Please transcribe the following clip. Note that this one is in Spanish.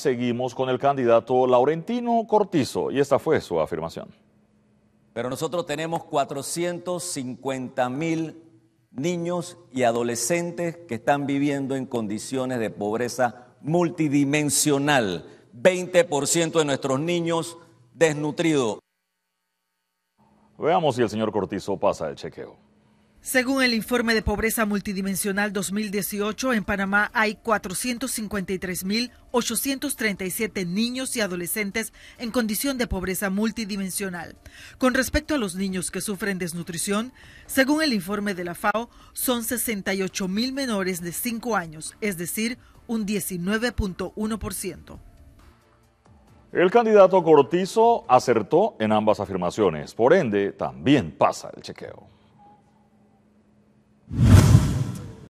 Seguimos con el candidato Laurentino Cortizo y esta fue su afirmación. Pero nosotros tenemos 450 mil niños y adolescentes que están viviendo en condiciones de pobreza multidimensional. 20% de nuestros niños desnutridos. Veamos si el señor Cortizo pasa el chequeo. Según el informe de pobreza multidimensional 2018, en Panamá hay 453.837 niños y adolescentes en condición de pobreza multidimensional. Con respecto a los niños que sufren desnutrición, según el informe de la FAO, son 68.000 menores de 5 años, es decir, un 19.1%. El candidato Cortizo acertó en ambas afirmaciones, por ende, también pasa el chequeo.